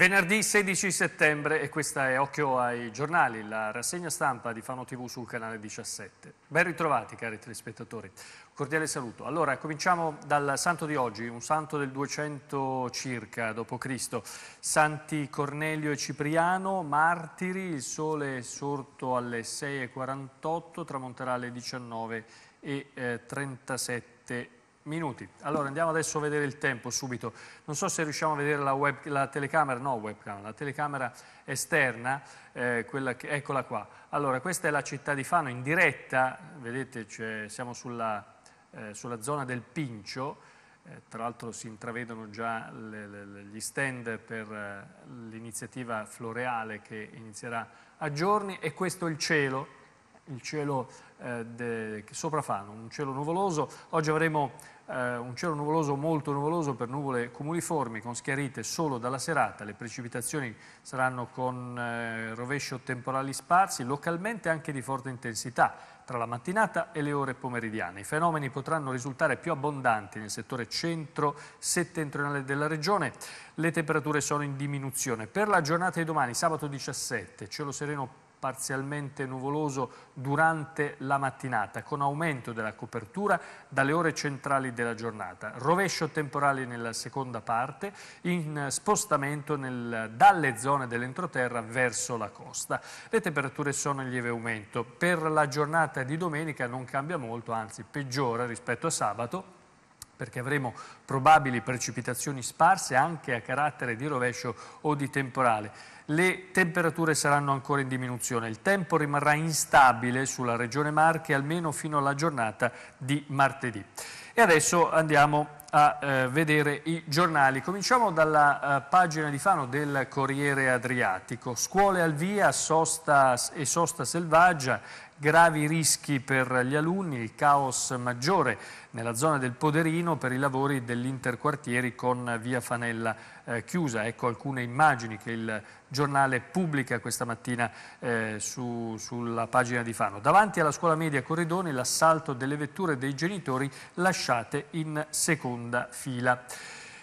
Venerdì 16 settembre, e questa è Occhio ai giornali, la rassegna stampa di Fano TV sul canale 17. Ben ritrovati cari telespettatori, cordiale saluto. Allora, cominciamo dal santo di oggi, un santo del 200 circa d.C. Santi Cornelio e Cipriano, martiri, il sole è sorto alle 6.48, tramonterà alle 19.37 Minuti. Allora andiamo adesso a vedere il tempo subito. Non so se riusciamo a vedere la, web, la telecamera, no webcam, la telecamera esterna, eh, che, eccola qua. Allora questa è la città di Fano in diretta, vedete cioè, siamo sulla, eh, sulla, zona del Pincio, eh, tra l'altro si intravedono già le, le, gli stand per eh, l'iniziativa floreale che inizierà a giorni e questo è il cielo il cielo eh, de, sopra Fano, un cielo nuvoloso. Oggi avremo eh, un cielo nuvoloso molto nuvoloso per nuvole comuniformi con schiarite solo dalla serata. Le precipitazioni saranno con eh, rovescio temporali sparsi, localmente anche di forte intensità tra la mattinata e le ore pomeridiane. I fenomeni potranno risultare più abbondanti nel settore centro-settentrionale della regione. Le temperature sono in diminuzione. Per la giornata di domani, sabato 17, cielo sereno parzialmente nuvoloso durante la mattinata, con aumento della copertura dalle ore centrali della giornata. Rovescio temporale nella seconda parte, in spostamento nel, dalle zone dell'entroterra verso la costa. Le temperature sono in lieve aumento. Per la giornata di domenica non cambia molto, anzi peggiora rispetto a sabato, perché avremo probabili precipitazioni sparse anche a carattere di rovescio o di temporale. Le temperature saranno ancora in diminuzione, il tempo rimarrà instabile sulla regione Marche almeno fino alla giornata di martedì. E adesso andiamo a eh, vedere i giornali. Cominciamo dalla eh, pagina di Fano del Corriere Adriatico. Scuole al via sosta e sosta selvaggia gravi rischi per gli alunni, il caos maggiore nella zona del Poderino per i lavori dell'interquartieri con via Fanella eh, chiusa. Ecco alcune immagini che il giornale pubblica questa mattina eh, su, sulla pagina di Fano. Davanti alla scuola media Corridoni l'assalto delle vetture dei genitori lasciate in seconda fila.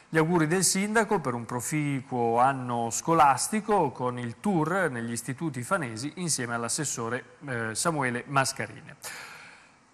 Gli auguri del sindaco per un proficuo anno scolastico con il tour negli istituti fanesi insieme all'assessore eh, Samuele Mascarine.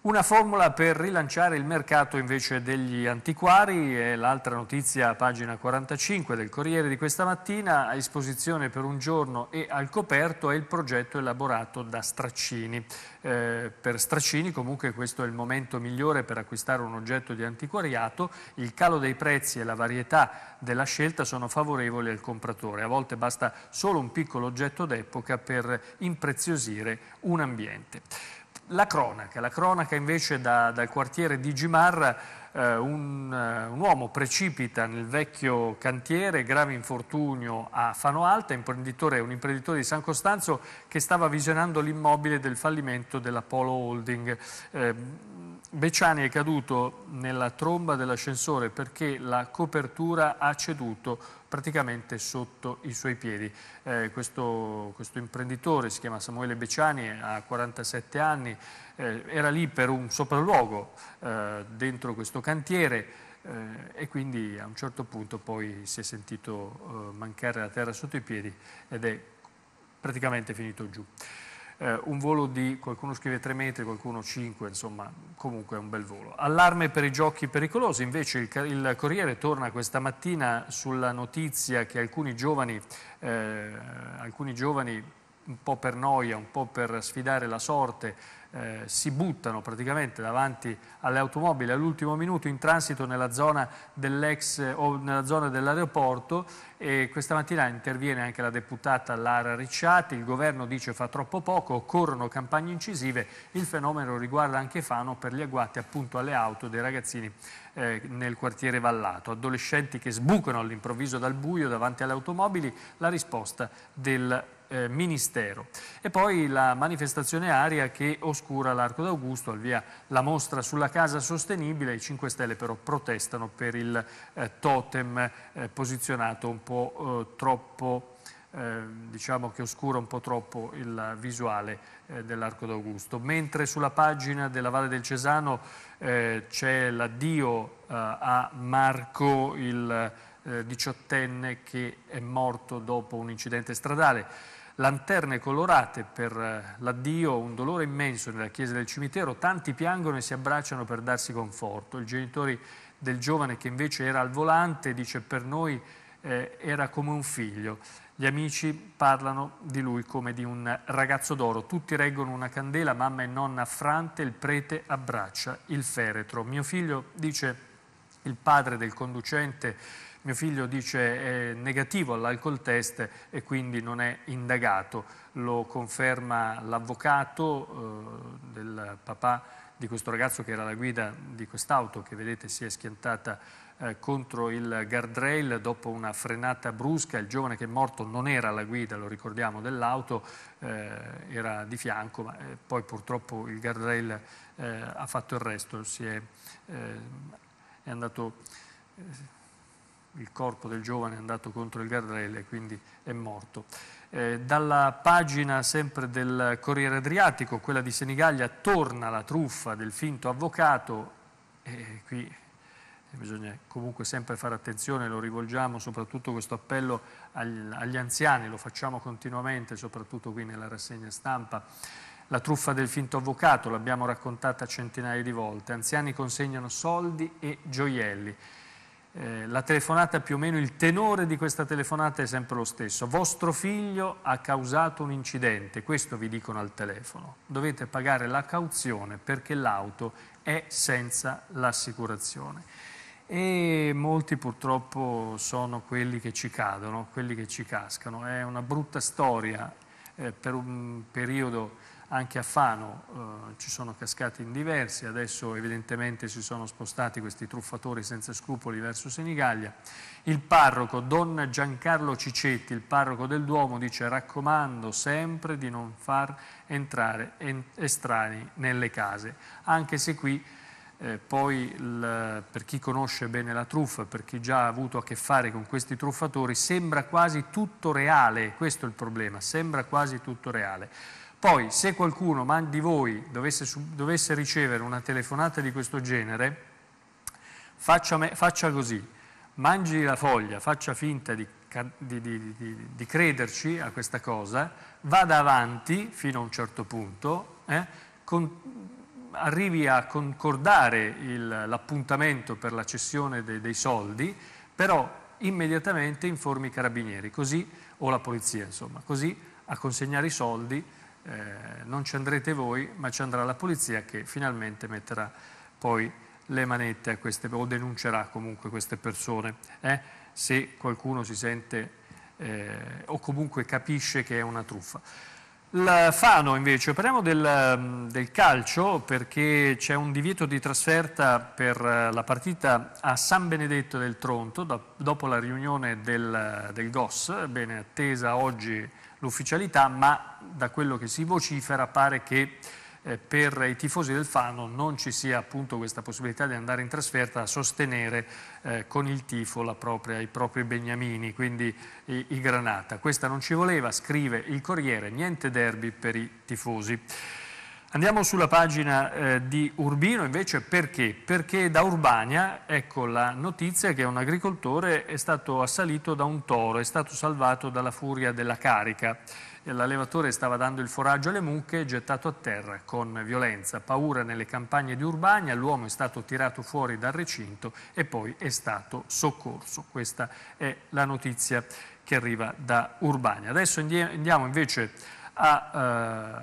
Una formula per rilanciare il mercato invece degli antiquari è l'altra notizia pagina 45 del Corriere di questa mattina, a esposizione per un giorno e al coperto è il progetto elaborato da Straccini. Eh, per Straccini comunque questo è il momento migliore per acquistare un oggetto di antiquariato, il calo dei prezzi e la varietà della scelta sono favorevoli al compratore, a volte basta solo un piccolo oggetto d'epoca per impreziosire un ambiente. La cronaca, la cronaca invece da, dal quartiere di Gimarra, eh, un, eh, un, uomo precipita nel vecchio cantiere, grave infortunio a Fano Alta, imprenditore, un imprenditore di San Costanzo che stava visionando l'immobile del fallimento della Polo Holding. Eh, Beciani è caduto nella tromba dell'ascensore perché la copertura ha ceduto praticamente sotto i suoi piedi. Eh, questo, questo, imprenditore, si chiama Samuele Beciani, ha 47 anni, eh, era lì per un sopralluogo eh, dentro questo cantiere eh, e quindi a un certo punto poi si è sentito eh, mancare la terra sotto i piedi ed è praticamente finito giù eh, un volo di, qualcuno scrive 3 metri, qualcuno 5, insomma comunque è un bel volo. Allarme per i giochi pericolosi, invece il, il Corriere torna questa mattina sulla notizia che alcuni giovani, eh, alcuni giovani un po' per noia, un po' per sfidare la sorte, eh, si buttano praticamente davanti alle automobili all'ultimo minuto in transito nella zona dell'ex o nella zona dell'aeroporto e questa mattina interviene anche la deputata Lara Ricciati, il governo dice fa troppo poco, occorrono campagne incisive, il fenomeno riguarda anche Fano per gli agguati appunto alle auto dei ragazzini eh, nel quartiere Vallato, adolescenti che sbucano all'improvviso dal buio davanti alle automobili, la risposta del eh, Ministero. E poi la manifestazione aria che oscura l'Arco d'Augusto, al via la mostra sulla casa sostenibile, i 5 Stelle però protestano per il eh, totem eh, posizionato un po' eh, troppo eh, diciamo che oscura un po' troppo il visuale eh, dell'Arco d'Augusto. Mentre sulla pagina della Valle del Cesano c'è l'addio a Marco, il diciottenne che è morto dopo un incidente stradale lanterne colorate per eh, l'addio, un dolore immenso nella chiesa del cimitero, tanti piangono e si abbracciano per darsi conforto. Il genitore del giovane che invece era al volante dice per noi eh, era come un figlio. Gli amici parlano di lui come di un ragazzo d'oro, tutti reggono una candela, mamma e nonna affrante, il prete abbraccia il feretro. Mio figlio dice il padre del conducente mio figlio dice è negativo all'alcol test e quindi non è indagato. Lo conferma l'avvocato eh, del papà di questo ragazzo che era la guida di quest'auto che vedete si è schiantata eh, contro il guardrail dopo una frenata brusca, il giovane che è morto non era la guida, lo ricordiamo, dell'auto, eh, era di fianco, ma eh, poi purtroppo il guardrail eh, ha fatto il resto, si è, eh, è andato eh, il corpo del giovane è andato contro il Gardrello e quindi è morto. Eh, dalla pagina sempre del Corriere Adriatico, quella di Senigallia, torna la truffa del finto avvocato, e qui eh, bisogna comunque sempre fare attenzione, lo rivolgiamo soprattutto questo appello agli, agli anziani, lo facciamo continuamente, soprattutto qui nella rassegna stampa. La truffa del finto avvocato, l'abbiamo raccontata centinaia di volte, anziani consegnano soldi e gioielli. Eh, la telefonata più o meno, il tenore di questa telefonata è sempre lo stesso. Vostro figlio ha causato un incidente, questo vi dicono al telefono. Dovete pagare la cauzione perché l'auto è senza l'assicurazione. E molti purtroppo sono quelli che ci cadono, quelli che ci cascano. È una brutta storia eh, per un periodo anche a Fano eh, ci sono cascati in diversi, adesso evidentemente si sono spostati questi truffatori senza scrupoli verso Senigallia. Il parroco, Don Giancarlo Cicetti, il parroco del Duomo, dice raccomando sempre di non far entrare estranei nelle case, anche se qui eh, poi il, per chi conosce bene la truffa, per chi già ha avuto a che fare con questi truffatori, sembra quasi tutto reale, questo è il problema, sembra quasi tutto reale. Poi, se qualcuno di voi dovesse, dovesse ricevere una telefonata di questo genere, faccia, me, faccia così, mangi la foglia, faccia finta di, di, di, di, crederci a questa cosa, vada avanti fino a un certo punto, eh, con, arrivi a concordare il, l'appuntamento per la cessione de, dei soldi, però immediatamente informi i carabinieri, così, o la polizia, insomma, così a consegnare i soldi eh, non ci andrete voi, ma ci andrà la polizia che finalmente metterà poi le manette a queste, o denuncerà comunque queste persone. Eh? Se qualcuno si sente eh, o comunque capisce che è una truffa. La Fano invece, parliamo del, mm, del calcio perché c'è un divieto di trasferta per eh, la partita a San Benedetto del Tronto dopo la riunione del, del GOS, bene attesa oggi l'ufficialità, ma da quello che si vocifera pare che eh, per i tifosi del Fano non ci sia appunto questa possibilità di andare in trasferta a sostenere eh, con il tifo propria, i propri beniamini, quindi i, i Granata. Questa non ci voleva, scrive il Corriere, niente derby per i tifosi. Andiamo sulla pagina eh, di Urbino invece perché? Perché da Urbania ecco la notizia che un agricoltore è stato assalito da un toro, è stato salvato dalla furia della carica. L'allevatore stava dando il foraggio alle mucche e gettato a terra con violenza. Paura nelle campagne di Urbania, l'uomo è stato tirato fuori dal recinto e poi è stato soccorso. Questa è la notizia che arriva da Urbania. Adesso andiamo invece a, eh,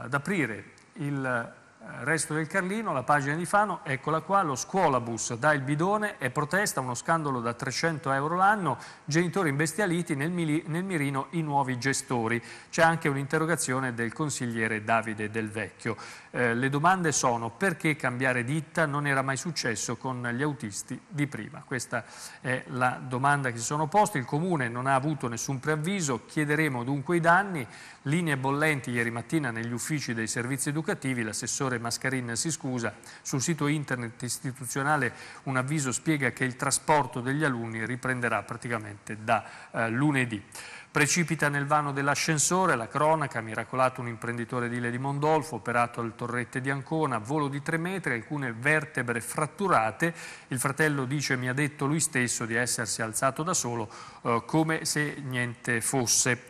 ad aprire il eh, resto del Carlino, la pagina di Fano, eccola qua, lo scuolabus dà il bidone e protesta uno scandalo da 300 euro l'anno, genitori imbestialiti nel, nel mirino i nuovi gestori. C'è anche un'interrogazione del consigliere Davide Del Vecchio. Eh, le domande sono perché cambiare ditta non era mai successo con gli autisti di prima? Questa è la domanda che si sono poste, il comune non ha avuto nessun preavviso, chiederemo dunque i danni, linee bollenti ieri mattina negli uffici dei servizi educativi, l'assessore assessore Mascarin si scusa. Sul sito internet istituzionale un avviso spiega che il trasporto degli alunni riprenderà praticamente da eh, lunedì. Precipita nel vano dell'ascensore, la cronaca, miracolato un imprenditore di Ile di Mondolfo, operato al torrette di Ancona, volo di tre metri, alcune vertebre fratturate. Il fratello dice, mi ha detto lui stesso di essersi alzato da solo, eh, come se niente fosse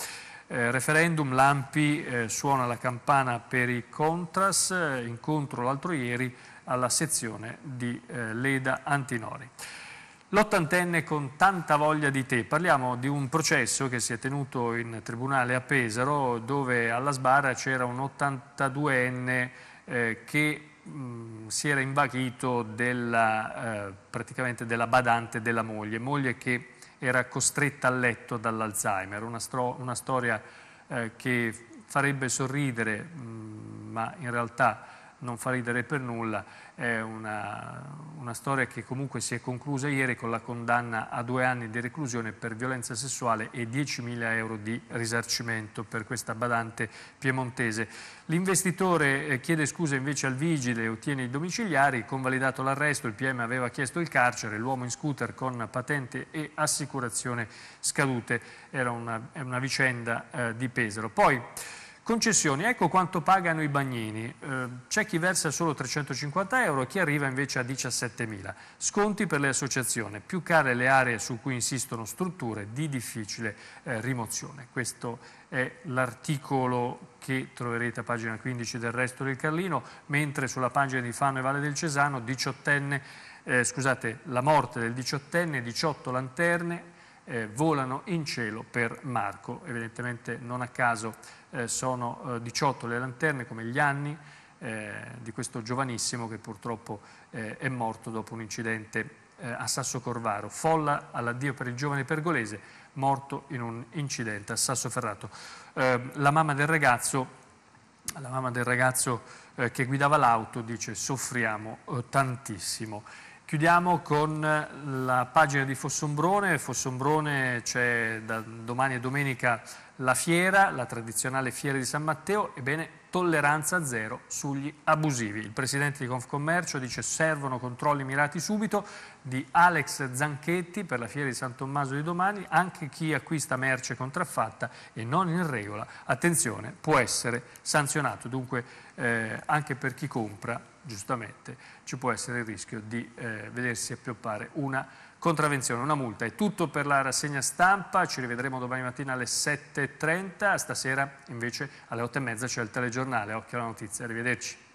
eh, referendum, l'Ampi eh, suona la campana per i Contras, eh, incontro l'altro ieri alla sezione di eh, Leda Antinori. L'ottantenne con tanta voglia di te. Parliamo di un processo che si è tenuto in tribunale a Pesaro dove alla sbarra c'era un 82enne eh, che mh, mm, si era invaghito della, eh, della badante della moglie, moglie che era costretta a letto dall'Alzheimer, una, una, storia eh, che farebbe sorridere, mh, mm, ma in realtà non fa ridere per nulla, è una, una, storia che comunque si è conclusa ieri con la condanna a due anni di reclusione per violenza sessuale e 10.000 euro di risarcimento per questa badante piemontese. L'investitore eh, chiede scusa invece al vigile e ottiene i domiciliari, convalidato l'arresto, il PM aveva chiesto il carcere, l'uomo in scooter con patente e assicurazione scadute, era una, una vicenda eh, di Pesaro. Poi, Concessioni, ecco quanto pagano i bagnini. Eh, c'è chi versa solo 350 euro, chi arriva invece a 17.000. Sconti per le associazioni, più care le aree su cui insistono strutture di difficile eh, rimozione. Questo è l'articolo che troverete a pagina 15 del resto del Carlino, mentre sulla pagina di Fano e Valle del Cesano, 18enne, eh, scusate, la morte del diciottenne, 18 lanterne, eh, volano in cielo per Marco. Evidentemente non a caso eh, sono 18 eh, le lanterne come gli anni eh, di questo giovanissimo che purtroppo eh, è morto dopo un incidente a Sasso Corvaro. Folla all'addio per il giovane pergolese morto in un incidente a Sasso Ferrato. la mamma del ragazzo la mamma del ragazzo eh, che guidava l'auto dice soffriamo eh, tantissimo. Chiudiamo con la pagina di Fossombrone, Fossombrone c'è da domani e domenica la fiera, la tradizionale fiera di San Matteo, ebbene tolleranza zero sugli abusivi. Il presidente di Confcommercio dice servono controlli mirati subito di Alex Zanchetti per la fiera di San Tommaso di domani, anche chi acquista merce contraffatta e non in regola, attenzione, può essere sanzionato, dunque eh, anche per chi compra, giustamente, ci può essere il rischio di eh, vedersi appioppare una contravvenzione, una multa. È tutto per la rassegna stampa, ci rivedremo domani mattina alle 7.30, stasera invece alle 8.30 c'è il telegiornale, occhio alla notizia, arrivederci.